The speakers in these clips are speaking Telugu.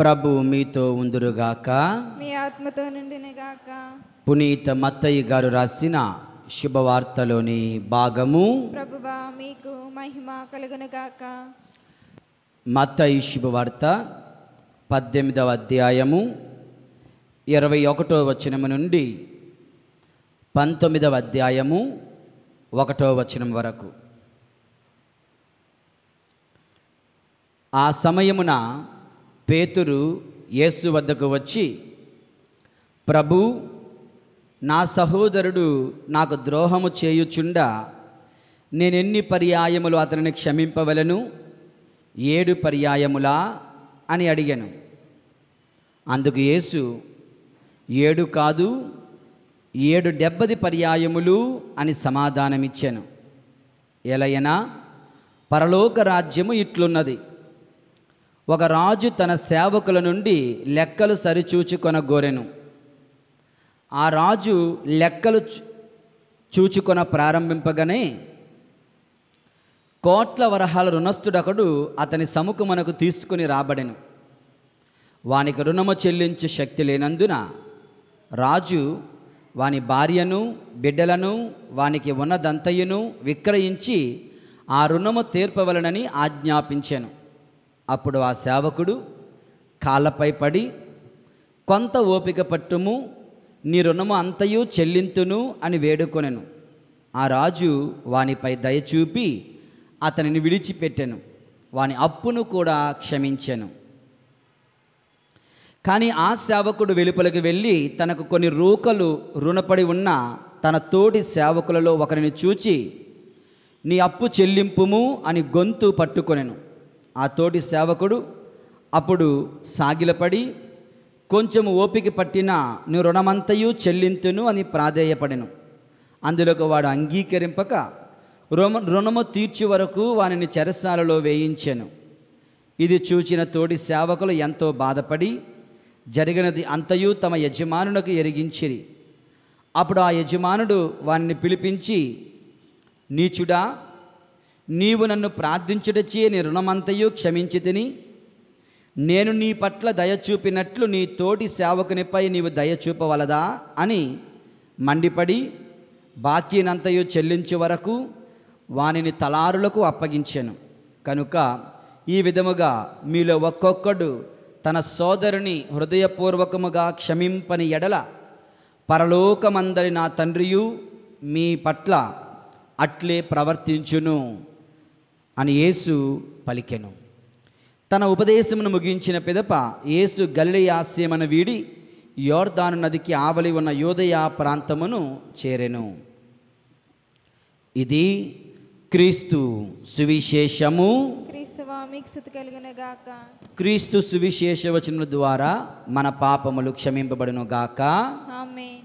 ప్రభు మీతో ఉందురుగాక మీ ఆత్మతో నిండినగాక పునీత మత్తయ్య గారు రాసిన శుభవార్తలోని భాగము ప్రభువా మీకు మహిమ కలుగునుగాక మత్తయ్య శుభవార్త పద్దెనిమిదవ అధ్యాయము ఇరవై ఒకటో వచనము నుండి పంతొమ్మిదవ అధ్యాయము ఒకటో వచనం వరకు ఆ సమయమున పేతురు యేసు వద్దకు వచ్చి ప్రభు నా సహోదరుడు నాకు ద్రోహము చేయుచుండా నేనెన్ని పర్యాయములు అతనిని క్షమింపవలను ఏడు పర్యాయములా అని అడిగాను అందుకు యేసు ఏడు కాదు ఏడు డెబ్బది పర్యాయములు అని సమాధానమిచ్చాను ఎలయనా పరలోక రాజ్యము ఇట్లున్నది ఒక రాజు తన సేవకుల నుండి లెక్కలు సరిచూచి కొనగోరెను ఆ రాజు లెక్కలు చూచుకొన ప్రారంభింపగానే కోట్ల వరహాల రుణస్థుడొకడు అతని మనకు తీసుకుని రాబడెను వానికి రుణము చెల్లించే శక్తి లేనందున రాజు వాని భార్యను బిడ్డలను వానికి ఉన్నదంతయును విక్రయించి ఆ రుణము తీర్పవలనని ఆజ్ఞాపించాను అప్పుడు ఆ సేవకుడు కాళ్ళపై పడి కొంత ఓపిక పట్టుము నీ రుణము అంతయు చెల్లింతును అని వేడుకొనెను ఆ రాజు వానిపై దయచూపి అతనిని విడిచిపెట్టెను వాని అప్పును కూడా క్షమించెను కానీ ఆ సేవకుడు వెలుపలికి వెళ్ళి తనకు కొన్ని రూకలు రుణపడి ఉన్న తన తోటి సేవకులలో ఒకరిని చూచి నీ అప్పు చెల్లింపుము అని గొంతు పట్టుకొనెను ఆ తోటి సేవకుడు అప్పుడు సాగిలపడి కొంచెము ఓపిక పట్టిన నువ్వు రుణమంతయు చెల్లింతును అని ప్రాధేయపడెను అందులోకి వాడు అంగీకరింపక రుణ రుణము తీర్చి వరకు వానిని చెరసాలలో వేయించాను ఇది చూచిన తోడి సేవకులు ఎంతో బాధపడి జరిగినది అంతయు తమ యజమానులకు ఎరిగించిరి అప్పుడు ఆ యజమానుడు వారిని పిలిపించి నీచుడా నీవు నన్ను ప్రార్థించుటచే నీ రుణమంతయు క్షమించి తిని నేను నీ పట్ల దయచూపినట్లు నీ తోటి సేవకునిపై నీవు దయచూపవలదా అని మండిపడి బాకీనంతయు చెల్లించే వరకు వానిని తలారులకు అప్పగించాను కనుక ఈ విధముగా మీలో ఒక్కొక్కడు తన సోదరుని హృదయపూర్వకముగా క్షమింపని ఎడల పరలోకమందరి నా తండ్రియు మీ పట్ల అట్లే ప్రవర్తించును అని యేసు పలికెను తన ఉపదేశమును ముగించిన పిదప యేసు గలియాస్యమను వీడి యోర్దాను నదికి ఆవలి ఉన్న యోదయా ప్రాంతమును చేరెను ఇది క్రీస్తు సువిశేషము క్రీస్తు సువిశేష వచనముల ద్వారా మన పాపములు క్షమింపబడును గాక ఆమేన్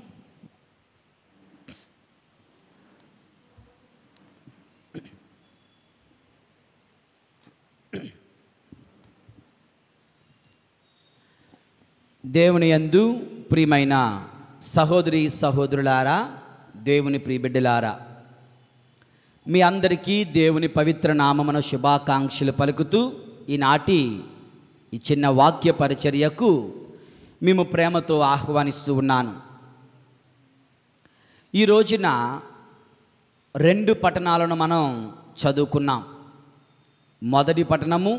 దేవుని యందు ప్రియమైన సహోదరి సహోదరులారా దేవుని ప్రియబిడ్డలారా మీ అందరికీ దేవుని పవిత్ర నామమున శుభాకాంక్షలు పలుకుతూ ఈనాటి ఈ చిన్న వాక్య పరిచర్యకు మేము ప్రేమతో ఆహ్వానిస్తూ ఉన్నాను ఈ రోజున రెండు పట్టణాలను మనం చదువుకున్నాం మొదటి పట్టణము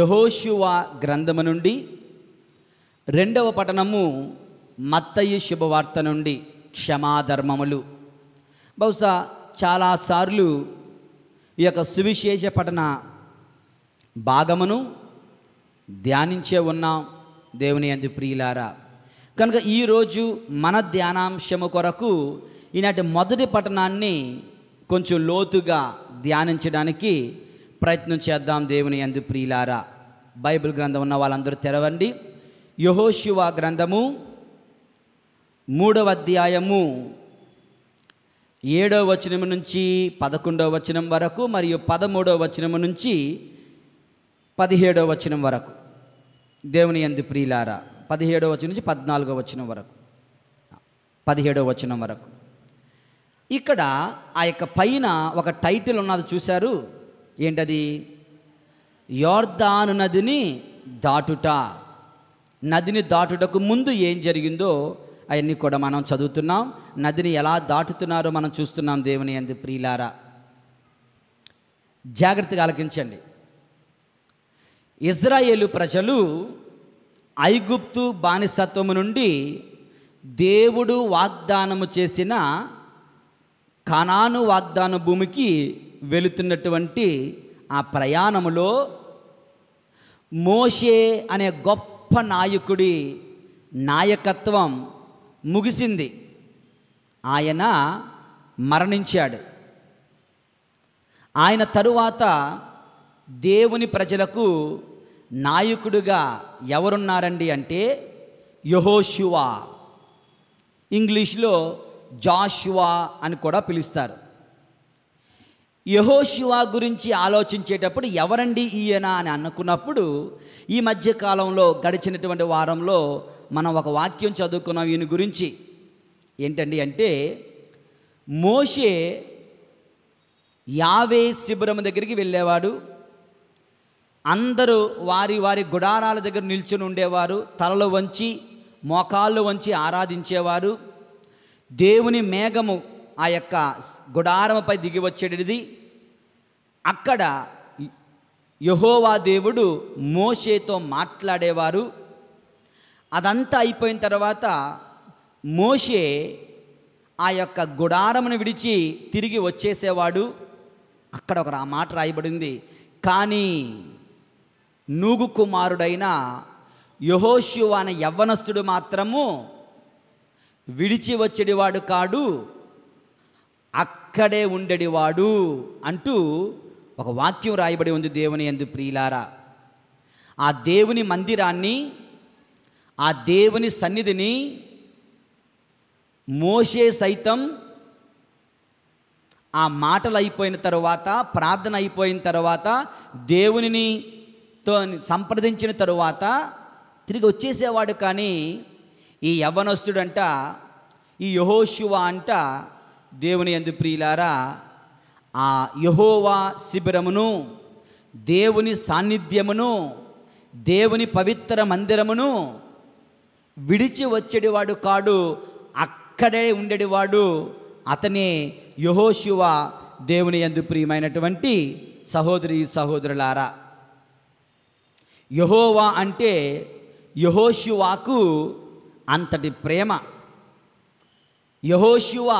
యహోశువా గ్రంథము నుండి రెండవ పఠనము మత్తయి శుభవార్త నుండి క్షమాధర్మములు బహుశా చాలాసార్లు ఈ యొక్క సువిశేష పఠన భాగమును ధ్యానించే ఉన్నాం దేవుని అందు ప్రియులారా కనుక ఈరోజు మన ధ్యానాంశము కొరకు ఈనాటి మొదటి పఠనాన్ని కొంచెం లోతుగా ధ్యానించడానికి ప్రయత్నం చేద్దాం దేవుని అందు ప్రియులారా బైబిల్ గ్రంథం ఉన్న వాళ్ళందరూ తెరవండి యహోశివ గ్రంథము మూడవ అధ్యాయము ఏడవ వచనం నుంచి పదకొండవ వచనం వరకు మరియు పదమూడవ వచనం నుంచి పదిహేడవ వచనం వరకు దేవుని ఎందు ప్రియులారా పదిహేడవ వచనం నుంచి పద్నాలుగో వచనం వరకు పదిహేడవ వచనం వరకు ఇక్కడ ఆ యొక్క పైన ఒక టైటిల్ ఉన్నది చూశారు ఏంటది యోర్దాను నదిని దాటుట నదిని దాటుటకు ముందు ఏం జరిగిందో అవన్నీ కూడా మనం చదువుతున్నాం నదిని ఎలా దాటుతున్నారో మనం చూస్తున్నాం దేవుని అంది ప్రియులారా జాగ్రత్తగా ఆలకించండి ఇజ్రాయేలు ప్రజలు ఐగుప్తు బానిసత్వము నుండి దేవుడు వాగ్దానము చేసిన కనాను వాగ్దాన భూమికి వెళుతున్నటువంటి ఆ ప్రయాణములో మోషే అనే గొప్ప గొప్ప నాయకుడి నాయకత్వం ముగిసింది ఆయన మరణించాడు ఆయన తరువాత దేవుని ప్రజలకు నాయకుడిగా ఎవరున్నారండి అంటే యహోశివా ఇంగ్లీష్లో జాషువా అని కూడా పిలుస్తారు యహోశివా గురించి ఆలోచించేటప్పుడు ఎవరండి ఈయన అని అనుకున్నప్పుడు ఈ మధ్యకాలంలో గడిచినటువంటి వారంలో మనం ఒక వాక్యం చదువుకున్నాం ఈయన గురించి ఏంటండి అంటే మోషే యావే శిబిరం దగ్గరికి వెళ్ళేవాడు అందరూ వారి వారి గుడారాల దగ్గర నిల్చుని ఉండేవారు తలలు వంచి మోకాళ్ళు వంచి ఆరాధించేవారు దేవుని మేఘము ఆ యొక్క గుడారముపై దిగి వచ్చేటిది అక్కడ యహోవా దేవుడు మోషేతో మాట్లాడేవారు అదంతా అయిపోయిన తర్వాత మోషే ఆ యొక్క గుడారమును విడిచి తిరిగి వచ్చేసేవాడు అక్కడ ఒక ఆ మాట రాయబడింది కానీ నూగు కుమారుడైన యహోషు అనే యవ్వనస్తుడు మాత్రము విడిచి వచ్చేడివాడు కాడు అక్కడే ఉండేడివాడు అంటూ ఒక వాక్యం రాయబడి ఉంది దేవుని ఎందు ప్రియులారా ఆ దేవుని మందిరాన్ని ఆ దేవుని సన్నిధిని మోసే సైతం ఆ మాటలు అయిపోయిన తరువాత ప్రార్థన అయిపోయిన తర్వాత దేవునిని తో సంప్రదించిన తరువాత తిరిగి వచ్చేసేవాడు కానీ ఈ యవ్వనస్తుడంట ఈ యహోశివ అంట దేవుని ఎందు ప్రియులారా ఆ యహోవా శిబిరమును దేవుని సాన్నిధ్యమును దేవుని పవిత్ర మందిరమును విడిచి వచ్చేటివాడు కాడు అక్కడే ఉండేటివాడు అతనే యహోశివ దేవుని ఎందు ప్రియమైనటువంటి సహోదరి సహోదరులారా యహోవా అంటే యహోశివాకు అంతటి ప్రేమ యహోశివ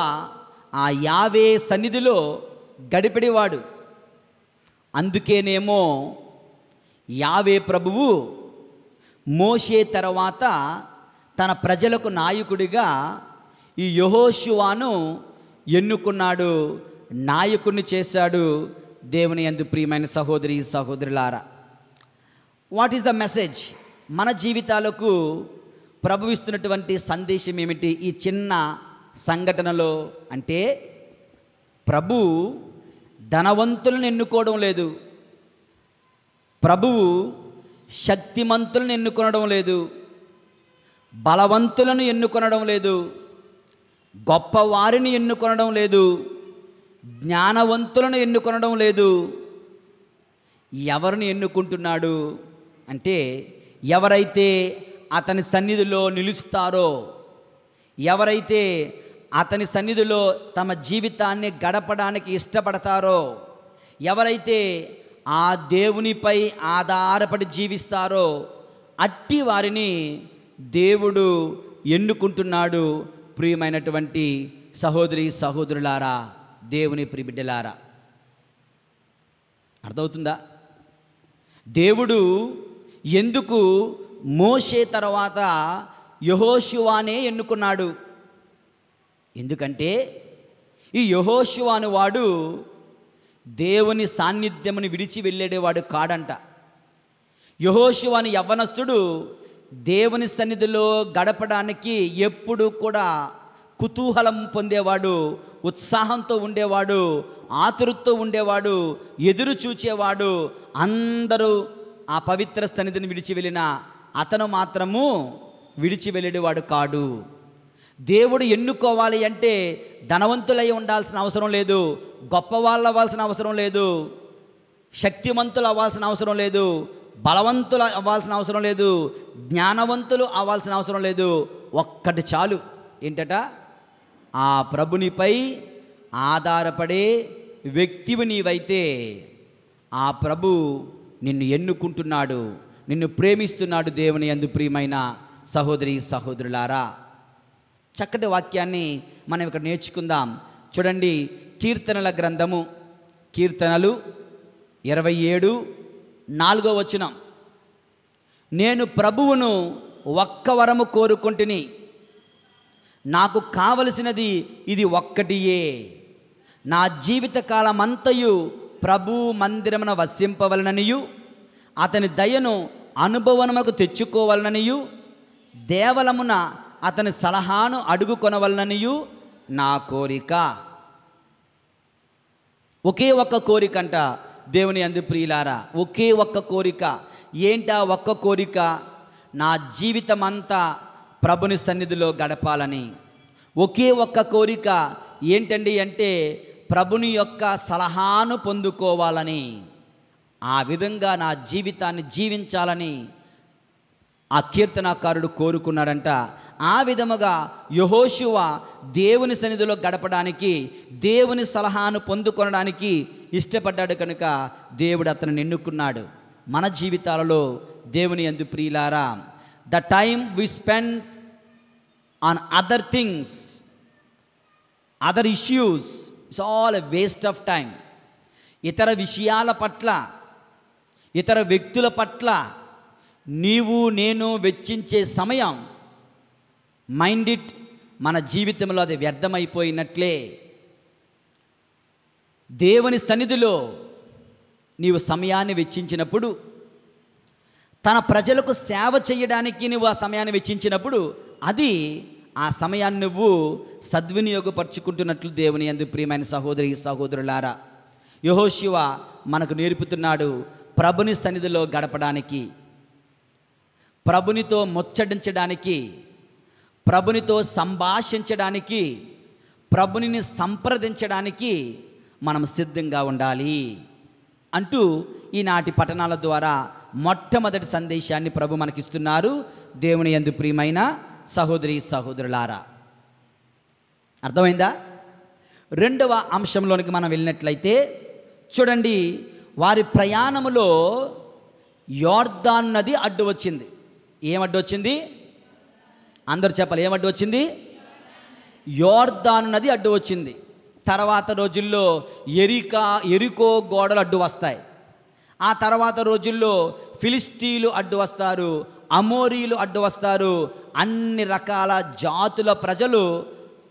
ఆ యావే సన్నిధిలో గడిపడివాడు అందుకేనేమో యావే ప్రభువు మోసే తర్వాత తన ప్రజలకు నాయకుడిగా ఈ యహోశివాను ఎన్నుకున్నాడు నాయకుని చేశాడు దేవుని ఎందు ప్రియమైన సహోదరి సహోదరులారా వాట్ ఈస్ ద మెసేజ్ మన జీవితాలకు ప్రభువిస్తున్నటువంటి సందేశం ఏమిటి ఈ చిన్న సంఘటనలో అంటే ప్రభు ధనవంతులను ఎన్నుకోవడం లేదు ప్రభువు శక్తిమంతులను ఎన్నుకొనడం లేదు బలవంతులను ఎన్నుకొనడం లేదు గొప్పవారిని ఎన్నుకొనడం లేదు జ్ఞానవంతులను ఎన్నుకొనడం లేదు ఎవరిని ఎన్నుకుంటున్నాడు అంటే ఎవరైతే అతని సన్నిధిలో నిలుస్తారో ఎవరైతే అతని సన్నిధిలో తమ జీవితాన్ని గడపడానికి ఇష్టపడతారో ఎవరైతే ఆ దేవునిపై ఆధారపడి జీవిస్తారో అట్టి వారిని దేవుడు ఎన్నుకుంటున్నాడు ప్రియమైనటువంటి సహోదరి సహోదరులారా దేవుని ప్రిబిడ్డలారా అర్థమవుతుందా దేవుడు ఎందుకు మోసే తర్వాత యహోశివానే ఎన్నుకున్నాడు ఎందుకంటే ఈ యహోషువ అనేవాడు దేవుని సాన్నిధ్యమును విడిచి వెళ్ళేవాడు కాడంట యహోషువ అని యవ్వనస్తుడు దేవుని సన్నిధిలో గడపడానికి ఎప్పుడు కూడా కుతూహలం పొందేవాడు ఉత్సాహంతో ఉండేవాడు ఆతురుతో ఉండేవాడు ఎదురు చూచేవాడు అందరూ ఆ పవిత్ర సన్నిధిని విడిచి వెళ్ళిన అతను మాత్రము విడిచి వెళ్ళేవాడు కాడు దేవుడు ఎన్నుకోవాలి అంటే ధనవంతులై ఉండాల్సిన అవసరం లేదు గొప్పవాళ్ళు అవ్వాల్సిన అవసరం లేదు శక్తిమంతులు అవ్వాల్సిన అవసరం లేదు బలవంతులు అవ్వాల్సిన అవసరం లేదు జ్ఞానవంతులు అవ్వాల్సిన అవసరం లేదు ఒక్కటి చాలు ఏంటట ఆ ప్రభునిపై ఆధారపడే వ్యక్తివి నీవైతే ఆ ప్రభు నిన్ను ఎన్నుకుంటున్నాడు నిన్ను ప్రేమిస్తున్నాడు దేవుని అందు ప్రియమైన సహోదరి సహోదరులారా చక్కటి వాక్యాన్ని మనం ఇక్కడ నేర్చుకుందాం చూడండి కీర్తనల గ్రంథము కీర్తనలు ఇరవై ఏడు నాలుగో వచనం నేను ప్రభువును ఒక్క వరము కోరుకుంటుని నాకు కావలసినది ఇది ఒక్కటియే నా జీవితకాలమంతయు ప్రభు మందిరమున వసింపవలననియు అతని దయను అనుభవమునకు తెచ్చుకోవాలననియు దేవలమున అతని సలహాను అడుగు కొనవలననియు నా కోరిక ఒకే ఒక్క కోరిక అంట దేవుని అందు ప్రియులారా ఒకే ఒక్క కోరిక ఏంటా ఒక్క కోరిక నా జీవితం అంతా ప్రభుని సన్నిధిలో గడపాలని ఒకే ఒక్క కోరిక ఏంటండి అంటే ప్రభుని యొక్క సలహాను పొందుకోవాలని ఆ విధంగా నా జీవితాన్ని జీవించాలని ఆ కీర్తనాకారుడు కోరుకున్నాడంట ఆ విధముగా యహోశివ దేవుని సన్నిధిలో గడపడానికి దేవుని సలహాను పొందుకొనడానికి ఇష్టపడ్డాడు కనుక దేవుడు అతను ఎన్నుకున్నాడు మన జీవితాలలో దేవుని ఎందు ప్రియులారా the time we spend on other things other issues it's all a waste of time ఇతర విషయాల పట్ల ఇతర వ్యక్తుల పట్ల నీవు నేను వెచ్చించే సమయం మైండ్ ఇట్ మన జీవితంలో అది వ్యర్థమైపోయినట్లే దేవుని సన్నిధిలో నీవు సమయాన్ని వెచ్చించినప్పుడు తన ప్రజలకు సేవ చేయడానికి నువ్వు ఆ సమయాన్ని వెచ్చించినప్పుడు అది ఆ సమయాన్ని నువ్వు సద్వినియోగపరుచుకుంటున్నట్లు దేవుని అందు ప్రియమైన సహోదరి సహోదరులారా యహోశివ మనకు నేర్పుతున్నాడు ప్రభుని సన్నిధిలో గడపడానికి ప్రభునితో ముచ్చడించడానికి ప్రభునితో సంభాషించడానికి ప్రభునిని సంప్రదించడానికి మనం సిద్ధంగా ఉండాలి అంటూ ఈనాటి పఠనాల ద్వారా మొట్టమొదటి సందేశాన్ని ప్రభు మనకిస్తున్నారు దేవుని ఎందు ప్రియమైన సహోదరి సహోదరులారా అర్థమైందా రెండవ అంశంలోనికి మనం వెళ్ళినట్లయితే చూడండి వారి ప్రయాణములో యోర్దాన్ నది అడ్డు వచ్చింది ఏం అడ్డు వచ్చింది అందరు చెప్పాలి ఏమడ్డు వచ్చింది యోర్దాను నది అడ్డు వచ్చింది తర్వాత రోజుల్లో ఎరికా ఎరికో గోడలు అడ్డు వస్తాయి ఆ తర్వాత రోజుల్లో ఫిలిస్టీలు అడ్డు వస్తారు అమోరీలు అడ్డు వస్తారు అన్ని రకాల జాతుల ప్రజలు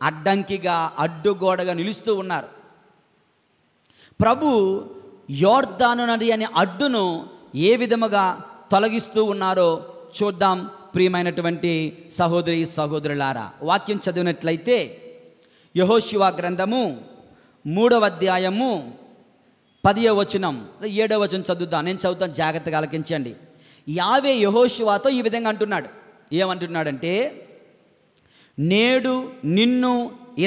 అడ్డంకిగా అడ్డుగోడగా నిలుస్తూ ఉన్నారు ప్రభు యోర్దాను నది అనే అడ్డును ఏ విధముగా తొలగిస్తూ ఉన్నారో చూద్దాం ప్రియమైనటువంటి సహోదరి సహోదరులారా వాక్యం చదివినట్లయితే యహోశివ గ్రంథము మూడవ అధ్యాయము పదియో వచనం ఏడవ వచనం చదువుతాను నేను చదువుతాను జాగ్రత్తగా ఆలకించండి యావే యహోశివాతో ఈ విధంగా అంటున్నాడు ఏమంటున్నాడంటే నేడు నిన్ను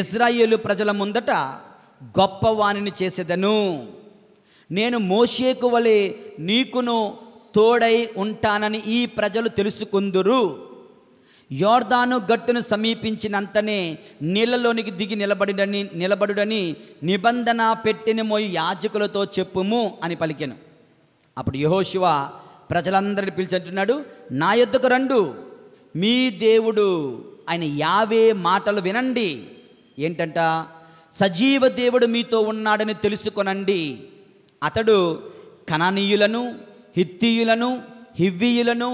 ఇజ్రాయేలు ప్రజల ముందట గొప్పవాణిని చేసేదను నేను మోషేకు వలె నీకును తోడై ఉంటానని ఈ ప్రజలు తెలుసుకుందురు యోర్దాను గట్టును సమీపించినంతనే నీళ్ళలోనికి దిగి నిలబడిడని నిలబడుడని నిబంధన పెట్టినమో యాజకులతో చెప్పుము అని పలికాను అప్పుడు యహోశివ ప్రజలందరిని పిలిచి అంటున్నాడు నా యొద్దకు రండు మీ దేవుడు ఆయన యావే మాటలు వినండి ఏంటంట సజీవ దేవుడు మీతో ఉన్నాడని తెలుసుకొనండి అతడు కణనీయులను హిత్తియులను హివ్వీయులను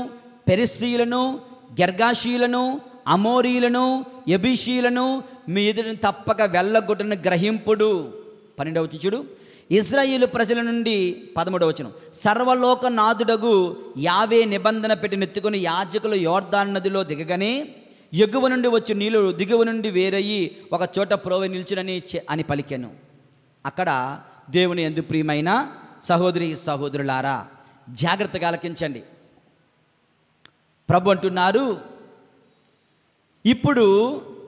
పెరిస్సీయులను గెర్గాషీయులను అమోరీయులను ఎబిషీయులను మీ ఎదుటిని తప్పక వెళ్ళగొట్టిన గ్రహింపుడు పన్నెండవ చూడు ఇజ్రాయిల్ ప్రజల నుండి పదమూడవ వచనం సర్వలోక నాదుడగు యావే నిబంధన పెట్టి నెత్తుకుని యాజకులు యోర్ధాన్ నదిలో దిగగానే ఎగువ నుండి వచ్చి నీళ్ళు దిగువ నుండి వేరయ్యి ఒక చోట ప్రోవై నిల్చునని అని పలికాను అక్కడ దేవుని ఎందు ప్రియమైన సహోదరి సహోదరులారా జాగ్రత్తగా ఆలకించండి ప్రభు అంటున్నారు ఇప్పుడు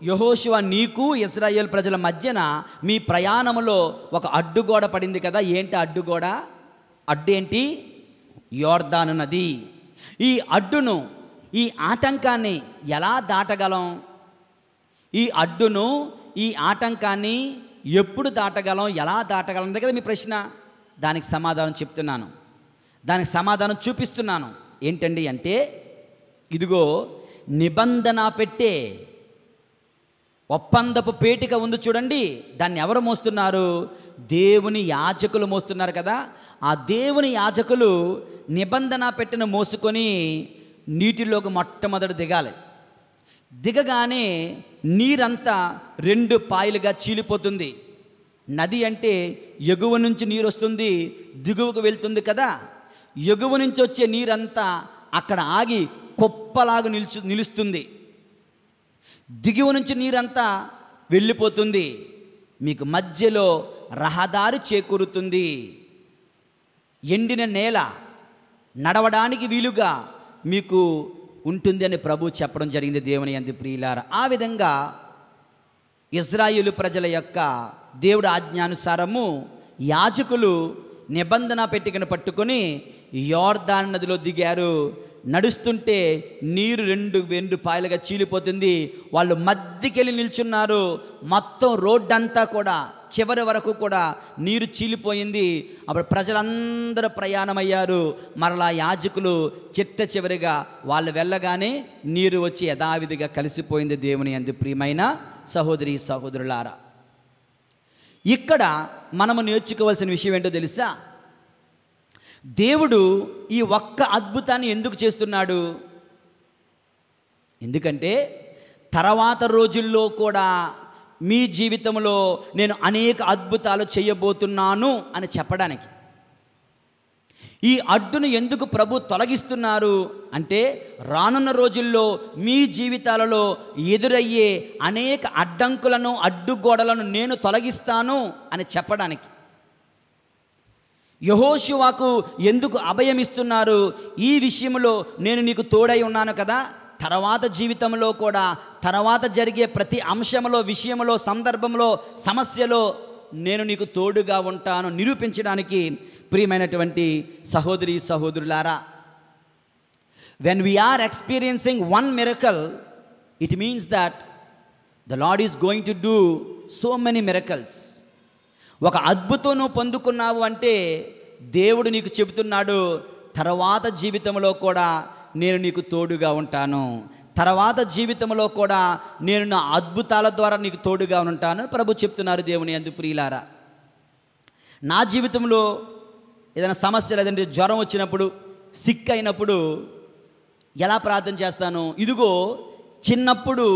యహోశివ నీకు ఇజ్రాయేల్ ప్రజల మధ్యన మీ ప్రయాణంలో ఒక అడ్డుగోడ పడింది కదా ఏంటి అడ్డుగోడ అడ్డు ఏంటి యోర్దాను నది ఈ అడ్డును ఈ ఆటంకాన్ని ఎలా దాటగలం ఈ అడ్డును ఈ ఆటంకాన్ని ఎప్పుడు దాటగలం ఎలా దాటగలం కదా మీ ప్రశ్న దానికి సమాధానం చెప్తున్నాను దానికి సమాధానం చూపిస్తున్నాను ఏంటండి అంటే ఇదిగో నిబంధన పెట్టే ఒప్పందపు పేటిక ఉంది చూడండి దాన్ని ఎవరు మోస్తున్నారు దేవుని యాచకులు మోస్తున్నారు కదా ఆ దేవుని యాచకులు నిబంధన పెట్టిన మోసుకొని నీటిలోకి మొట్టమొదట దిగాలి దిగగానే నీరంతా రెండు పాయలుగా చీలిపోతుంది నది అంటే ఎగువ నుంచి నీరు వస్తుంది దిగువకు వెళ్తుంది కదా ఎగువ నుంచి వచ్చే నీరంతా అక్కడ ఆగి కుప్పలాగా నిలుచు నిలుస్తుంది దిగువ నుంచి నీరంతా వెళ్ళిపోతుంది మీకు మధ్యలో రహదారి చేకూరుతుంది ఎండిన నేల నడవడానికి వీలుగా మీకు ఉంటుంది అని ప్రభు చెప్పడం జరిగింది దేవుని అంది ప్రియులార ఆ విధంగా ఇజ్రాయిలు ప్రజల యొక్క దేవుడు ఆజ్ఞానుసారము యాజకులు నిబంధన పెట్టికను పట్టుకొని యోర్దాన్ నదిలో దిగారు నడుస్తుంటే నీరు రెండు రెండు పాయలుగా చీలిపోతుంది వాళ్ళు మధ్యకెళ్ళి నిల్చున్నారు మొత్తం రోడ్డంతా కూడా చివరి వరకు కూడా నీరు చీలిపోయింది అప్పుడు ప్రజలందరూ ప్రయాణమయ్యారు మరలా యాజకులు చిట్ట చివరిగా వాళ్ళు వెళ్ళగానే నీరు వచ్చి యథావిధిగా కలిసిపోయింది దేవుని అంది ప్రియమైన సహోదరి సహోదరులారా ఇక్కడ మనము నేర్చుకోవాల్సిన విషయం ఏంటో తెలుసా దేవుడు ఈ ఒక్క అద్భుతాన్ని ఎందుకు చేస్తున్నాడు ఎందుకంటే తర్వాత రోజుల్లో కూడా మీ జీవితంలో నేను అనేక అద్భుతాలు చేయబోతున్నాను అని చెప్పడానికి ఈ అడ్డును ఎందుకు ప్రభు తొలగిస్తున్నారు అంటే రానున్న రోజుల్లో మీ జీవితాలలో ఎదురయ్యే అనేక అడ్డంకులను అడ్డుగోడలను నేను తొలగిస్తాను అని చెప్పడానికి యహోశివాకు ఎందుకు అభయమిస్తున్నారు ఈ విషయంలో నేను నీకు తోడై ఉన్నాను కదా తర్వాత జీవితంలో కూడా తర్వాత జరిగే ప్రతి అంశంలో విషయంలో సందర్భంలో సమస్యలో నేను నీకు తోడుగా ఉంటాను నిరూపించడానికి ప్రియమైనటువంటి సహోదరి సహోదరులారా when we are experiencing one miracle it means that the Lord is going to do so many miracles ఒక అద్భుతం నువ్వు పొందుకున్నావు అంటే దేవుడు నీకు చెబుతున్నాడు తర్వాత జీవితంలో కూడా నేను నీకు తోడుగా ఉంటాను తర్వాత జీవితంలో కూడా నేను నా అద్భుతాల ద్వారా నీకు తోడుగా ఉంటాను ప్రభు చెప్తున్నారు దేవుని అందు ప్రియులారా నా జీవితంలో ఏదైనా సమస్య లేదంటే జ్వరం వచ్చినప్పుడు సిక్ అయినప్పుడు ఎలా ప్రార్థన చేస్తాను ఇదిగో చిన్నప్పుడు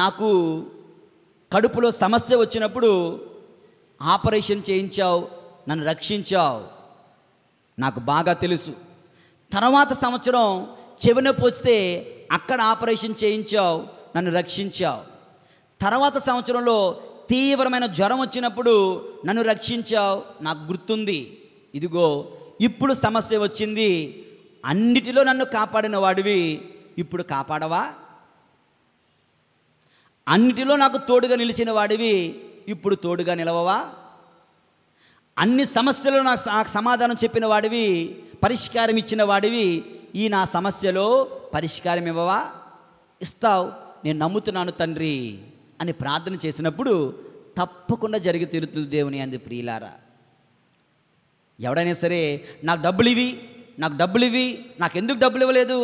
నాకు కడుపులో సమస్య వచ్చినప్పుడు ఆపరేషన్ చేయించావు నన్ను రక్షించావు నాకు బాగా తెలుసు తర్వాత సంవత్సరం చెవిన పోస్తే అక్కడ ఆపరేషన్ చేయించావు నన్ను రక్షించావు తర్వాత సంవత్సరంలో తీవ్రమైన జ్వరం వచ్చినప్పుడు నన్ను రక్షించావు నాకు గుర్తుంది ఇదిగో ఇప్పుడు సమస్య వచ్చింది అన్నిటిలో నన్ను కాపాడిన వాడివి ఇప్పుడు కాపాడవా అన్నిటిలో నాకు తోడుగా నిలిచిన వాడివి ఇప్పుడు తోడుగా నిలవవా అన్ని సమస్యలు నాకు సమాధానం చెప్పిన వాడివి పరిష్కారం ఇచ్చిన వాడివి ఈ నా సమస్యలో పరిష్కారం ఇవ్వవా ఇస్తావు నేను నమ్ముతున్నాను తండ్రి అని ప్రార్థన చేసినప్పుడు తప్పకుండా జరిగి తీరుతుంది దేవుని అంది ప్రియులారా ఎవడైనా సరే నాకు డబ్బులు ఇవి నాకు డబ్బులు ఇవి నాకు ఎందుకు డబ్బులు ఇవ్వలేదు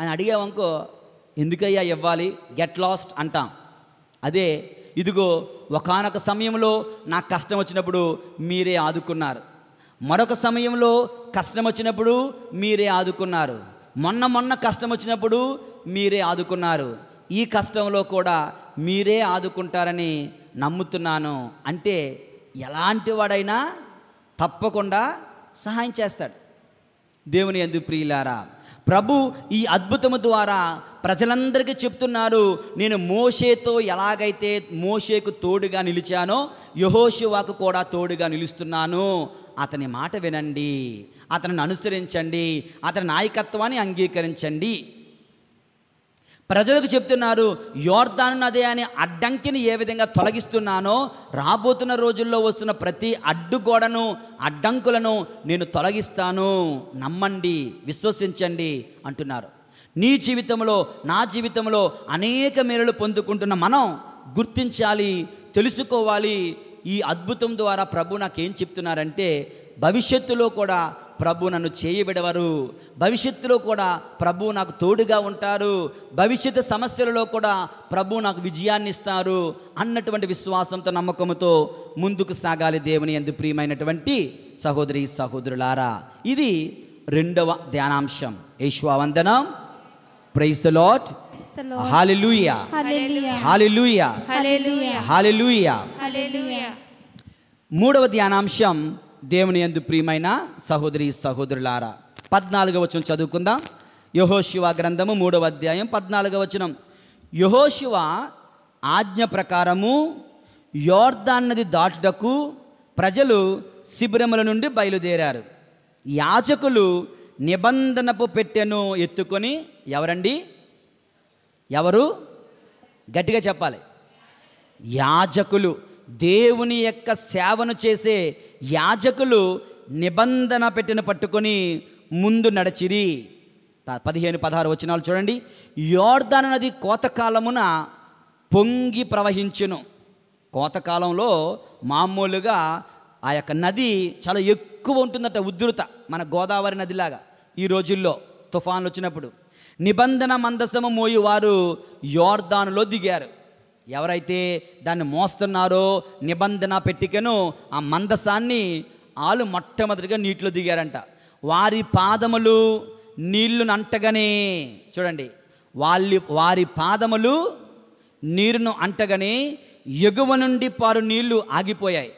అని అడిగావనుకో ఎందుకయ్యా ఇవ్వాలి గెట్ లాస్ట్ అంటాం అదే ఇదిగో ఒకనొక సమయంలో నాకు కష్టం వచ్చినప్పుడు మీరే ఆదుకున్నారు మరొక సమయంలో కష్టం వచ్చినప్పుడు మీరే ఆదుకున్నారు మొన్న మొన్న కష్టం వచ్చినప్పుడు మీరే ఆదుకున్నారు ఈ కష్టంలో కూడా మీరే ఆదుకుంటారని నమ్ముతున్నాను అంటే ఎలాంటి వాడైనా తప్పకుండా సహాయం చేస్తాడు దేవుని ఎందు ప్రియులారా ప్రభు ఈ అద్భుతము ద్వారా ప్రజలందరికీ చెప్తున్నారు నేను మోషేతో ఎలాగైతే మోషేకు తోడుగా నిలిచానో యహోశివాకు కూడా తోడుగా నిలుస్తున్నాను అతని మాట వినండి అతనిని అనుసరించండి అతని నాయకత్వాన్ని అంగీకరించండి ప్రజలకు చెప్తున్నారు యోర్ధాను నది అని అడ్డంకిని ఏ విధంగా తొలగిస్తున్నానో రాబోతున్న రోజుల్లో వస్తున్న ప్రతి అడ్డుగోడను అడ్డంకులను నేను తొలగిస్తాను నమ్మండి విశ్వసించండి అంటున్నారు నీ జీవితంలో నా జీవితంలో అనేక మేలు పొందుకుంటున్న మనం గుర్తించాలి తెలుసుకోవాలి ఈ అద్భుతం ద్వారా ప్రభు నాకేం చెప్తున్నారంటే భవిష్యత్తులో కూడా ప్రభు నన్ను చేయి విడవరు భవిష్యత్తులో కూడా ప్రభు నాకు తోడుగా ఉంటారు భవిష్యత్తు సమస్యలలో కూడా ప్రభు నాకు విజయాన్ని ఇస్తారు అన్నటువంటి విశ్వాసంతో నమ్మకంతో ముందుకు సాగాలి దేవుని ఎందు ప్రియమైనటువంటి సహోదరి సహోదరులారా ఇది రెండవ ధ్యానాంశం యశ్వావందనం ప్రైజ్ ద లాట్ మూడవ ధ్యానాంశం దేవుని ఎందు ప్రియమైన సహోదరి సహోదరులారా పద్నాలుగవ వచనం చదువుకుందాం యహోశివ గ్రంథము మూడవ అధ్యాయం పద్నాలుగవ వచనం యహోశివ ఆజ్ఞ ప్రకారము నది దాటుటకు ప్రజలు శిబిరముల నుండి బయలుదేరారు యాజకులు నిబంధనపు పెట్టెను ఎత్తుకొని ఎవరండి ఎవరు గట్టిగా చెప్పాలి యాజకులు దేవుని యొక్క సేవను చేసే యాజకులు నిబంధన పెట్టిన పట్టుకొని ముందు నడిచిరి పదిహేను పదహారు వచనాలు చూడండి యోర్ధన నది కోతకాలమున పొంగి ప్రవహించును కోతకాలంలో మామూలుగా ఆ యొక్క నది చాలా ఎక్కువ ఉంటుందట ఉధృత మన గోదావరి నదిలాగా ఈ రోజుల్లో తుఫాన్లు వచ్చినప్పుడు నిబంధన మందసము మోయి వారు యోర్ధానులో దిగారు ఎవరైతే దాన్ని మోస్తున్నారో నిబంధన పెట్టికను ఆ మందసాన్ని ఆలు మొట్టమొదటిగా నీటిలో దిగారంట వారి పాదములు నీళ్లును అంటగానే చూడండి వాళ్ళు వారి పాదములు నీరును అంటగానే ఎగువ నుండి పారు నీళ్లు ఆగిపోయాయి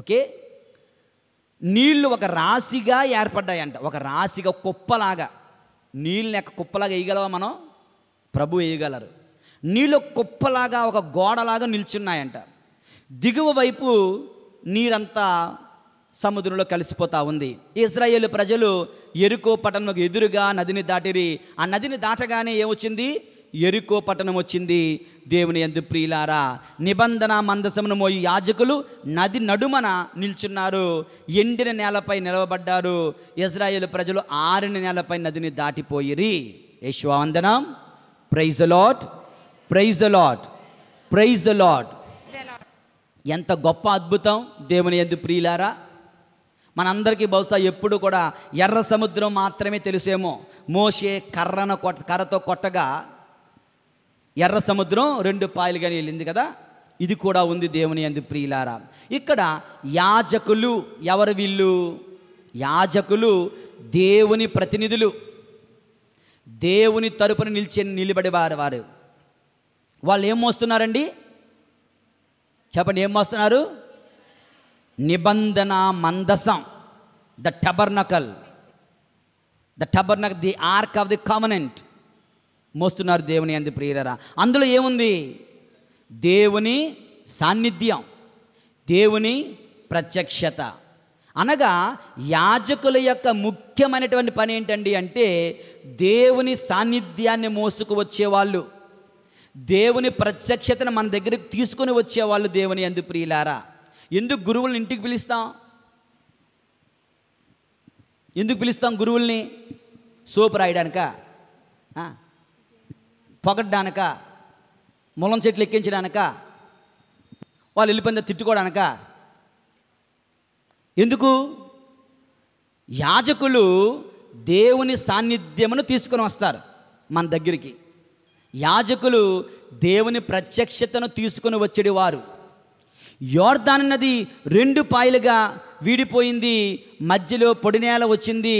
ఓకే నీళ్లు ఒక రాశిగా ఏర్పడ్డాయంట ఒక రాశిగా కుప్పలాగా నీళ్ళని యొక్క కుప్పలాగా వేయగలవా మనం ప్రభు వేయగలరు నీళ్ళు కుప్పలాగా ఒక గోడలాగా నిల్చున్నాయంట దిగువ వైపు నీరంతా సముద్రంలో కలిసిపోతా ఉంది ఇజ్రాయేల్ ప్రజలు ఎరుకో పట్టణంకు ఎదురుగా నదిని దాటిరి ఆ నదిని దాటగానే ఏమొచ్చింది ఎరుకో పట్టణం వచ్చింది దేవుని ఎందు ప్రియులారా నిబంధన మందసమును మోయి యాజకులు నది నడుమన నిల్చున్నారు ఎండిన నేలపై నిలవబడ్డారు ఇజ్రాయేల్ ప్రజలు ఆరిన నేలపై నదిని దాటిపోయిరి వందనం praise Lord praise the Lord praise the Lord ఎంత గొప్ప అద్భుతం దేవుని ఎందు ప్రియులారా మనందరికీ బహుశా ఎప్పుడు కూడా ఎర్ర సముద్రం మాత్రమే తెలుసేమో మోసే కర్రను కొట్ కర్రతో కొట్టగా ఎర్ర సముద్రం రెండు పాయలుగా వెళ్ళింది కదా ఇది కూడా ఉంది దేవుని అంది ప్రియులారా ఇక్కడ యాజకులు ఎవరు వీళ్ళు యాజకులు దేవుని ప్రతినిధులు దేవుని తరపున నిలిచే నిలబడేవారు వారు వాళ్ళు ఏం మోస్తున్నారండి చెప్పండి ఏం మోస్తున్నారు నిబంధన మందసం the tabernacle the tabernacle the ark of the covenant మోస్తున్నారు దేవుని అంది ప్రియరా అందులో ఏముంది దేవుని సాన్నిధ్యం దేవుని ప్రత్యక్షత అనగా యాజకుల యొక్క ముఖ్యమైనటువంటి పని ఏంటండి అంటే దేవుని సాన్నిధ్యాన్ని మోసుకు వచ్చేవాళ్ళు దేవుని ప్రత్యక్షతను మన దగ్గరికి తీసుకొని వచ్చేవాళ్ళు దేవుని ఎందు ప్రియులారా ఎందుకు గురువులను ఇంటికి పిలుస్తాం ఎందుకు పిలుస్తాం గురువుల్ని సోపు రాయడానిక పొగడ్డానిక ములం చెట్లు ఎక్కించడానిక వాళ్ళు వెళ్ళిపోయిందా తిట్టుకోవడానిక ఎందుకు యాజకులు దేవుని సాన్నిధ్యమును తీసుకొని వస్తారు మన దగ్గరికి యాజకులు దేవుని ప్రత్యక్షతను తీసుకుని వచ్చేది వారు యోర్ధాన్ నది రెండు పాయలుగా వీడిపోయింది మధ్యలో పొడి నేల వచ్చింది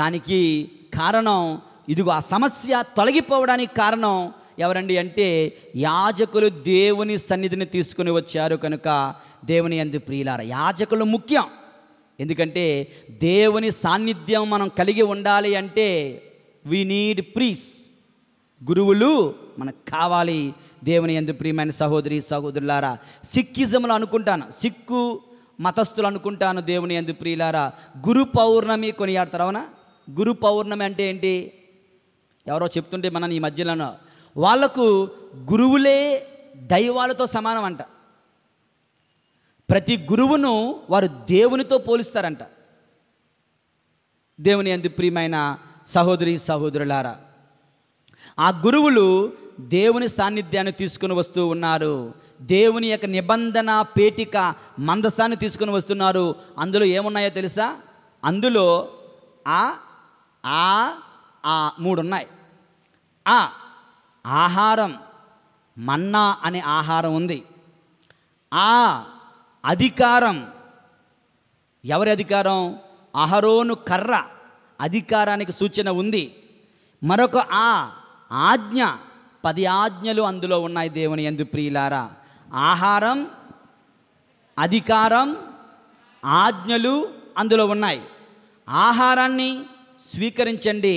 దానికి కారణం ఇదిగో ఆ సమస్య తొలగిపోవడానికి కారణం ఎవరండి అంటే యాజకులు దేవుని సన్నిధిని తీసుకుని వచ్చారు కనుక దేవుని అందు ప్రియులార యాజకులు ముఖ్యం ఎందుకంటే దేవుని సాన్నిధ్యం మనం కలిగి ఉండాలి అంటే వీ నీడ్ ప్రీస్ గురువులు మనకు కావాలి దేవుని ఎందు ప్రియమైన సహోదరి సహోదరులారా సిక్కిజములు అనుకుంటాను సిక్కు మతస్థులు అనుకుంటాను దేవుని ఎందు ప్రియులారా గురు పౌర్ణమి కొనియాడతారు అవునా గురు పౌర్ణమి అంటే ఏంటి ఎవరో చెప్తుంటే మనం ఈ మధ్యలోనో వాళ్లకు గురువులే దైవాలతో సమానం అంట ప్రతి గురువును వారు దేవునితో పోలిస్తారంట దేవుని ఎందు ప్రియమైన సహోదరి సహోదరులారా ఆ గురువులు దేవుని సాన్నిధ్యాన్ని తీసుకుని వస్తూ ఉన్నారు దేవుని యొక్క నిబంధన పేటిక మందసాన్ని తీసుకుని వస్తున్నారు అందులో ఏమున్నాయో తెలుసా అందులో ఆ ఆ ఆ మూడున్నాయి ఆ ఆహారం మన్నా అనే ఆహారం ఉంది ఆ అధికారం ఎవరి అధికారం అహరోను కర్ర అధికారానికి సూచన ఉంది మరొక ఆ ఆజ్ఞ పది ఆజ్ఞలు అందులో ఉన్నాయి దేవుని ఎందు ప్రియులారా ఆహారం అధికారం ఆజ్ఞలు అందులో ఉన్నాయి ఆహారాన్ని స్వీకరించండి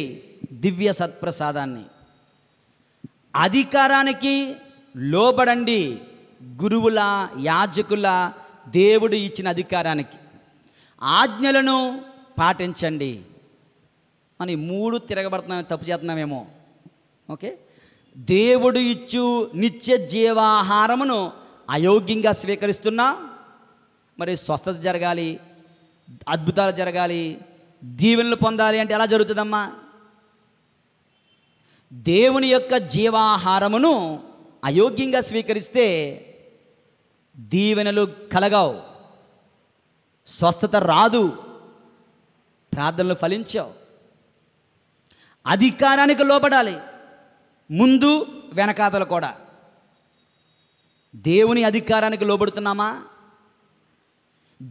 దివ్య సత్ప్రసాదాన్ని అధికారానికి లోబడండి గురువుల యాజకుల దేవుడు ఇచ్చిన అధికారానికి ఆజ్ఞలను పాటించండి అని మూడు తిరగబడుతున్నామే తప్పు చేస్తున్నామేమో ఓకే దేవుడు ఇచ్చు నిత్య జీవాహారమును అయోగ్యంగా స్వీకరిస్తున్నా మరి స్వస్థత జరగాలి అద్భుతాలు జరగాలి దీవెనలు పొందాలి అంటే ఎలా జరుగుతుందమ్మా దేవుని యొక్క జీవాహారమును అయోగ్యంగా స్వీకరిస్తే దీవెనలు కలగావు స్వస్థత రాదు ప్రార్థనలు ఫలించావు అధికారానికి లోపడాలి ముందు వెనకాతలు కూడా దేవుని అధికారానికి లోబడుతున్నామా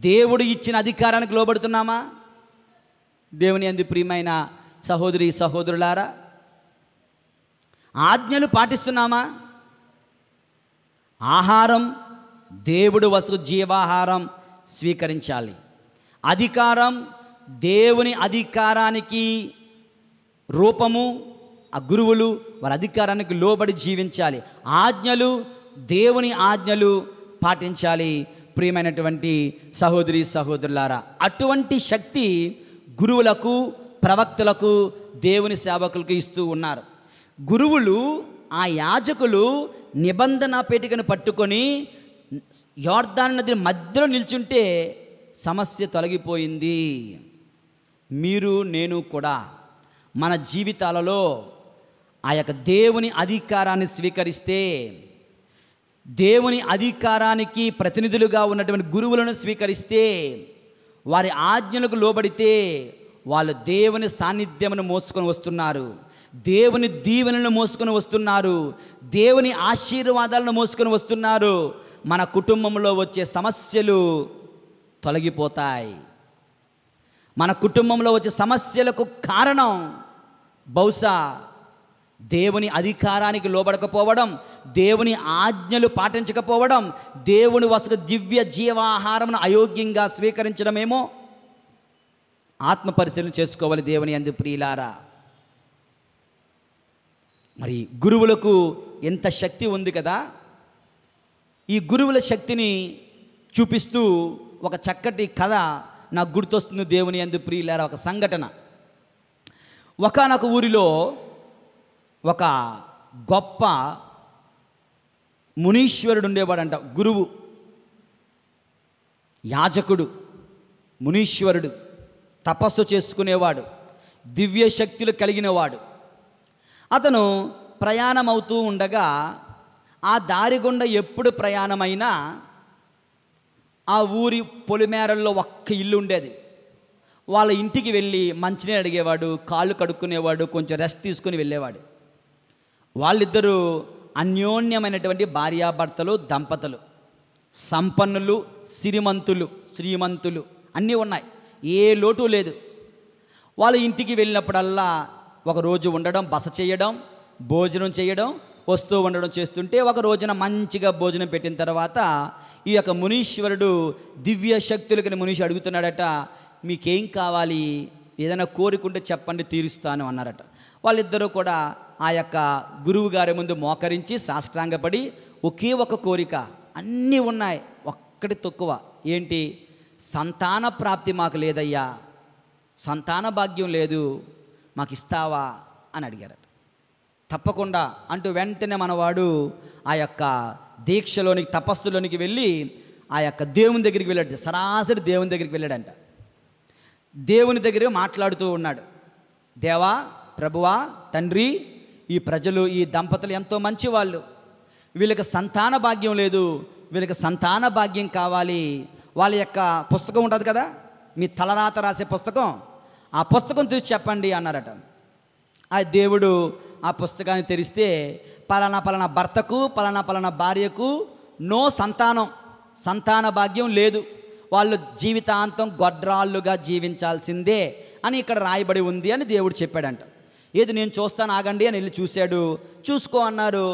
దేవుడు ఇచ్చిన అధికారానికి లోబడుతున్నామా దేవుని అంది ప్రియమైన సహోదరి సహోదరులారా ఆజ్ఞలు పాటిస్తున్నామా ఆహారం దేవుడు వస్తు జీవాహారం స్వీకరించాలి అధికారం దేవుని అధికారానికి రూపము ఆ గురువులు వారి అధికారానికి లోబడి జీవించాలి ఆజ్ఞలు దేవుని ఆజ్ఞలు పాటించాలి ప్రియమైనటువంటి సహోదరి సహోదరులారా అటువంటి శక్తి గురువులకు ప్రవక్తలకు దేవుని సేవకులకు ఇస్తూ ఉన్నారు గురువులు ఆ యాజకులు నిబంధన పేటికను పట్టుకొని యోర్ధాన్ నది మధ్యలో నిల్చుంటే సమస్య తొలగిపోయింది మీరు నేను కూడా మన జీవితాలలో ఆ యొక్క దేవుని అధికారాన్ని స్వీకరిస్తే దేవుని అధికారానికి ప్రతినిధులుగా ఉన్నటువంటి గురువులను స్వీకరిస్తే వారి ఆజ్ఞలకు లోబడితే వాళ్ళు దేవుని సాన్నిధ్యమును మోసుకొని వస్తున్నారు దేవుని దీవెనలను మోసుకొని వస్తున్నారు దేవుని ఆశీర్వాదాలను మోసుకొని వస్తున్నారు మన కుటుంబంలో వచ్చే సమస్యలు తొలగిపోతాయి మన కుటుంబంలో వచ్చే సమస్యలకు కారణం బహుశా దేవుని అధికారానికి లోబడకపోవడం దేవుని ఆజ్ఞలు పాటించకపోవడం దేవుని వసక దివ్య జీవాహారమును అయోగ్యంగా స్వీకరించడమేమో ఆత్మ పరిశీలన చేసుకోవాలి దేవుని అందు ప్రియులారా మరి గురువులకు ఎంత శక్తి ఉంది కదా ఈ గురువుల శక్తిని చూపిస్తూ ఒక చక్కటి కథ నాకు గుర్తొస్తుంది దేవుని అందు ప్రియులారా ఒక సంఘటన ఒకనొక ఊరిలో ఒక గొప్ప మునీశ్వరుడు ఉండేవాడంట గురువు యాజకుడు మునీశ్వరుడు తపస్సు చేసుకునేవాడు దివ్య శక్తులు కలిగినవాడు అతను ప్రయాణం అవుతూ ఉండగా ఆ దారి గుండా ఎప్పుడు ప్రయాణమైనా ఆ ఊరి పొలిమేరల్లో ఒక్క ఇల్లు ఉండేది వాళ్ళ ఇంటికి వెళ్ళి మంచినే అడిగేవాడు కాళ్ళు కడుక్కునేవాడు కొంచెం రెస్ట్ తీసుకుని వెళ్ళేవాడు వాళ్ళిద్దరూ అన్యోన్యమైనటువంటి భార్యాభర్తలు దంపతులు సంపన్నులు సిరిమంతులు శ్రీమంతులు అన్నీ ఉన్నాయి ఏ లోటు లేదు వాళ్ళ ఇంటికి వెళ్ళినప్పుడల్లా ఒక రోజు ఉండడం బస చేయడం భోజనం చేయడం వస్తూ ఉండడం చేస్తుంటే ఒక రోజున మంచిగా భోజనం పెట్టిన తర్వాత ఈ యొక్క మునీశ్వరుడు దివ్య శక్తులు శక్తులకి మునీషి అడుగుతున్నాడట మీకేం కావాలి ఏదైనా కోరికుంటే చెప్పండి తీరుస్తాను అన్నారట వాళ్ళిద్దరూ కూడా ఆ యొక్క గురువు గారి ముందు మోకరించి సాష్టాంగపడి ఒకే ఒక కోరిక అన్నీ ఉన్నాయి ఒక్కటి తక్కువ ఏంటి సంతాన ప్రాప్తి మాకు లేదయ్యా సంతాన భాగ్యం లేదు మాకు ఇస్తావా అని అడిగారు తప్పకుండా అంటూ వెంటనే మనవాడు ఆ యొక్క దీక్షలోనికి తపస్సులోనికి వెళ్ళి ఆ యొక్క దేవుని దగ్గరికి వెళ్ళాడు సరాసరి దేవుని దగ్గరికి వెళ్ళాడంట దేవుని దగ్గర మాట్లాడుతూ ఉన్నాడు దేవా ప్రభువా తండ్రి ఈ ప్రజలు ఈ దంపతులు ఎంతో మంచివాళ్ళు వీళ్ళకి సంతాన భాగ్యం లేదు వీళ్ళకి సంతాన భాగ్యం కావాలి వాళ్ళ యొక్క పుస్తకం ఉంటుంది కదా మీ తలరాత రాసే పుస్తకం ఆ పుస్తకం తెరిచి చెప్పండి అన్నారట ఆ దేవుడు ఆ పుస్తకాన్ని తెరిస్తే పలానా పలానా భర్తకు పలానా పలానా భార్యకు నో సంతానం సంతాన భాగ్యం లేదు వాళ్ళు జీవితాంతం గొడ్రాళ్ళుగా జీవించాల్సిందే అని ఇక్కడ రాయబడి ఉంది అని దేవుడు చెప్పాడంట ఏది నేను చూస్తాను ఆగండి అని వెళ్ళి చూశాడు చూసుకో అన్నారు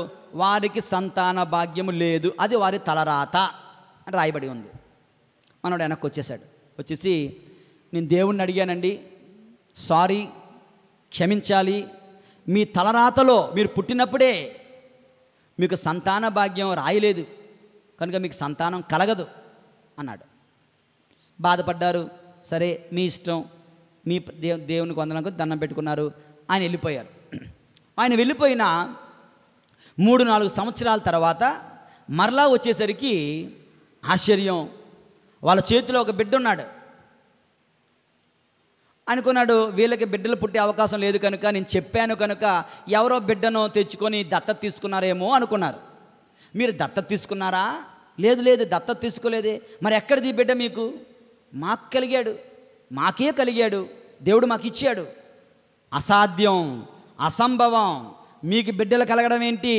వారికి సంతాన భాగ్యము లేదు అది వారి తలరాత అని రాయబడి ఉంది మనోడు వెనక్కి వచ్చేసాడు వచ్చేసి నేను దేవుణ్ణి అడిగానండి సారీ క్షమించాలి మీ తలరాతలో మీరు పుట్టినప్పుడే మీకు సంతాన భాగ్యం రాయలేదు కనుక మీకు సంతానం కలగదు అన్నాడు బాధపడ్డారు సరే మీ ఇష్టం మీ దేవునికి వందనకు దండం పెట్టుకున్నారు ఆయన వెళ్ళిపోయారు ఆయన వెళ్ళిపోయిన మూడు నాలుగు సంవత్సరాల తర్వాత మరలా వచ్చేసరికి ఆశ్చర్యం వాళ్ళ చేతిలో ఒక బిడ్డ ఉన్నాడు అనుకున్నాడు వీళ్ళకి బిడ్డలు పుట్టే అవకాశం లేదు కనుక నేను చెప్పాను కనుక ఎవరో బిడ్డను తెచ్చుకొని దత్త తీసుకున్నారేమో అనుకున్నారు మీరు దత్త తీసుకున్నారా లేదు లేదు దత్త తీసుకోలేదే మరి ఎక్కడిది బిడ్డ మీకు మాకు కలిగాడు మాకే కలిగాడు దేవుడు మాకు ఇచ్చాడు అసాధ్యం అసంభవం మీకు బిడ్డలు కలగడం ఏంటి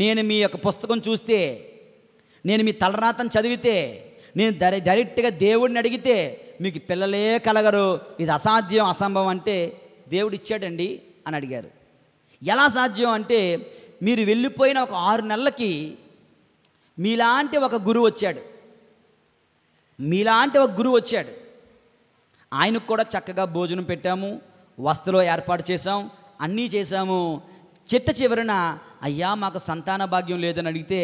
నేను మీ యొక్క పుస్తకం చూస్తే నేను మీ తలరాతను చదివితే నేను డైరెక్ట్గా దేవుడిని అడిగితే మీకు పిల్లలే కలగరు ఇది అసాధ్యం అసంభవం అంటే దేవుడు ఇచ్చాడండి అని అడిగారు ఎలా సాధ్యం అంటే మీరు వెళ్ళిపోయిన ఒక ఆరు నెలలకి మీలాంటి ఒక గురువు వచ్చాడు మీలాంటి ఒక గురువు వచ్చాడు ఆయనకు కూడా చక్కగా భోజనం పెట్టాము వస్తులో ఏర్పాటు చేసాం అన్నీ చేశాము చిట్ట చివరిన అయ్యా మాకు సంతాన భాగ్యం లేదని అడిగితే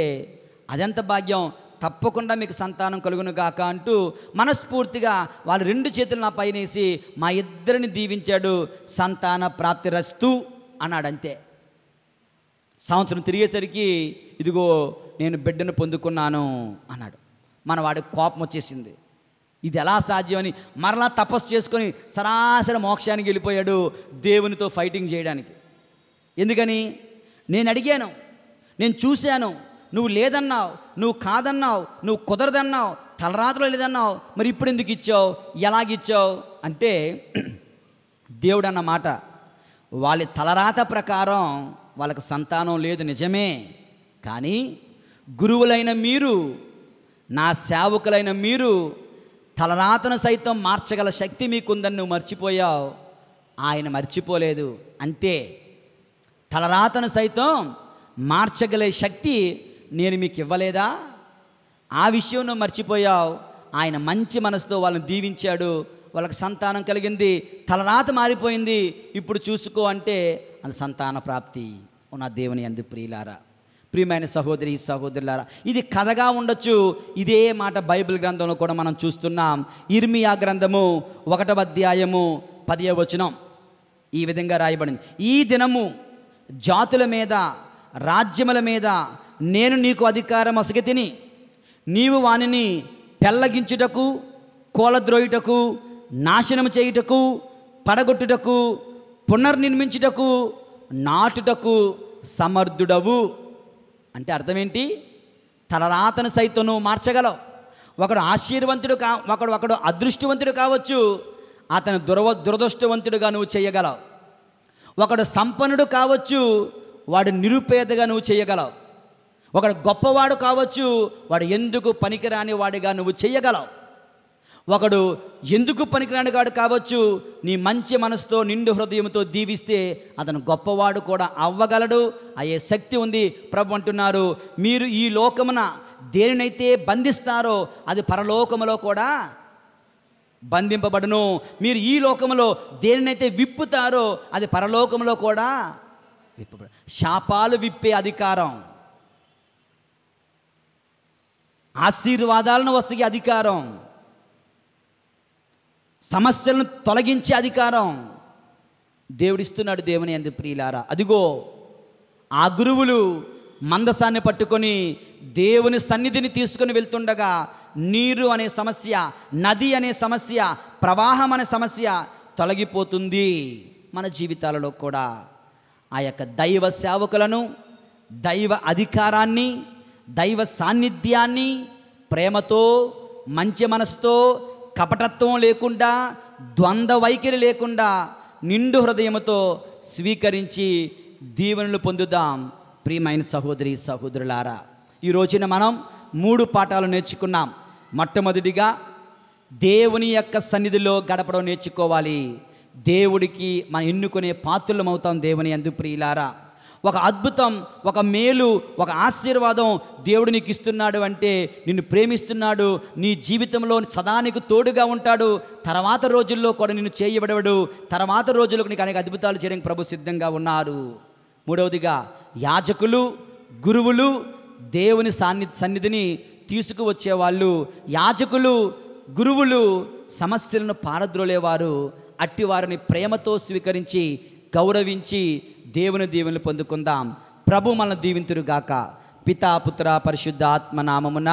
అదెంత భాగ్యం తప్పకుండా మీకు సంతానం కలుగును గాక అంటూ మనస్ఫూర్తిగా వాళ్ళు రెండు చేతులు నా పైనేసి మా ఇద్దరిని దీవించాడు సంతాన ప్రాప్తి రస్తు అన్నాడు అంతే సంవత్సరం తిరిగేసరికి ఇదిగో నేను బిడ్డను పొందుకున్నాను అన్నాడు మన వాడికి కోపం వచ్చేసింది ఇది ఎలా సాధ్యమని మరలా తపస్సు చేసుకొని సరాసరి మోక్షానికి వెళ్ళిపోయాడు దేవునితో ఫైటింగ్ చేయడానికి ఎందుకని నేను అడిగాను నేను చూశాను నువ్వు లేదన్నావు నువ్వు కాదన్నావు నువ్వు కుదరదన్నావు తలరాత్రులు లేదన్నావు మరి ఇప్పుడు ఎందుకు ఇచ్చావు ఎలాగిచ్చావు అంటే దేవుడు అన్న మాట వాళ్ళ తలరాత ప్రకారం వాళ్ళకి సంతానం లేదు నిజమే కానీ గురువులైన మీరు నా సేవకులైన మీరు తలరాతను సైతం మార్చగల శక్తి మీకుందని నువ్వు మర్చిపోయావు ఆయన మర్చిపోలేదు అంతే తలరాతను సైతం మార్చగలే శక్తి నేను మీకు ఇవ్వలేదా ఆ విషయం నువ్వు మర్చిపోయావు ఆయన మంచి మనసుతో వాళ్ళని దీవించాడు వాళ్ళకి సంతానం కలిగింది తలరాత మారిపోయింది ఇప్పుడు చూసుకో అంటే అది సంతాన ప్రాప్తి ఉన్న దేవుని అందు ప్రియులారా ప్రియమైన సహోదరి సహోదరులారా ఇది కథగా ఉండొచ్చు ఇదే మాట బైబిల్ గ్రంథంలో కూడా మనం చూస్తున్నాం ఇర్మియా గ్రంథము ఒకటవ అధ్యాయము పదియవచనం ఈ విధంగా రాయబడింది ఈ దినము జాతుల మీద రాజ్యముల మీద నేను నీకు అధికారం అసగ తిని నీవు వానిని పెల్లగించుటకు కోలద్రోయుటకు నాశనం చేయుటకు పడగొట్టుటకు పునర్నిర్మించుటకు నాటుటకు సమర్థుడవు అంటే అర్థం ఏంటి తలరాతను సైతం నువ్వు మార్చగలవు ఒకడు ఆశీర్వంతుడు కా ఒకడు ఒకడు అదృష్టవంతుడు కావచ్చు అతను దురవ దురదృష్టవంతుడుగా నువ్వు చేయగలవు ఒకడు సంపన్నుడు కావచ్చు వాడు నిరుపేదగా నువ్వు చేయగలవు ఒకడు గొప్పవాడు కావచ్చు వాడు ఎందుకు పనికిరాని వాడిగా నువ్వు చేయగలవు ఒకడు ఎందుకు పనికిరాని కాడు కావచ్చు నీ మంచి మనసుతో నిండు హృదయంతో దీవిస్తే అతను గొప్పవాడు కూడా అవ్వగలడు అయ్యే శక్తి ఉంది ప్రభు అంటున్నారు మీరు ఈ లోకమున దేనినైతే బంధిస్తారో అది పరలోకములో కూడా బంధింపబడును మీరు ఈ లోకంలో దేనినైతే విప్పుతారో అది పరలోకంలో కూడా విప్పబడు శాపాలు విప్పే అధికారం ఆశీర్వాదాలను వస్తే అధికారం సమస్యలను తొలగించే అధికారం దేవుడిస్తున్నాడు దేవుని అంది ప్రియులారా అదిగో ఆ గురువులు మందసాన్ని పట్టుకొని దేవుని సన్నిధిని తీసుకుని వెళ్తుండగా నీరు అనే సమస్య నది అనే సమస్య ప్రవాహం అనే సమస్య తొలగిపోతుంది మన జీవితాలలో కూడా ఆ యొక్క దైవ సేవకులను దైవ అధికారాన్ని దైవ సాన్నిధ్యాన్ని ప్రేమతో మంచి మనసుతో కపటత్వం లేకుండా ద్వంద్వ వైఖరి లేకుండా నిండు హృదయముతో స్వీకరించి దీవెనలు పొందుదాం ప్రియమైన సహోదరి సహోదరులారా ఈ రోజున మనం మూడు పాఠాలు నేర్చుకున్నాం మొట్టమొదటిగా దేవుని యొక్క సన్నిధిలో గడపడం నేర్చుకోవాలి దేవుడికి మనం ఎన్నుకునే పాత్రలమవుతాం దేవుని అందు ప్రియులారా ఒక అద్భుతం ఒక మేలు ఒక ఆశీర్వాదం దేవుడు నీకు ఇస్తున్నాడు అంటే నిన్ను ప్రేమిస్తున్నాడు నీ జీవితంలో సదానికి తోడుగా ఉంటాడు తర్వాత రోజుల్లో కూడా నిన్ను చేయబడవడు తర్వాత రోజులకు నీకు అనేక అద్భుతాలు చేయడానికి ప్రభు సిద్ధంగా ఉన్నారు మూడవదిగా యాజకులు గురువులు దేవుని సాన్ని సన్నిధిని తీసుకువచ్చేవాళ్ళు యాజకులు గురువులు సమస్యలను పారద్రోలేవారు అట్టివారిని ప్రేమతో స్వీకరించి గౌరవించి దేవుని దీవెనలు పొందుకుందాం ప్రభు మన దీవింతురుగాక పితాపుత్ర పరిశుద్ధ ఆత్మ నామమున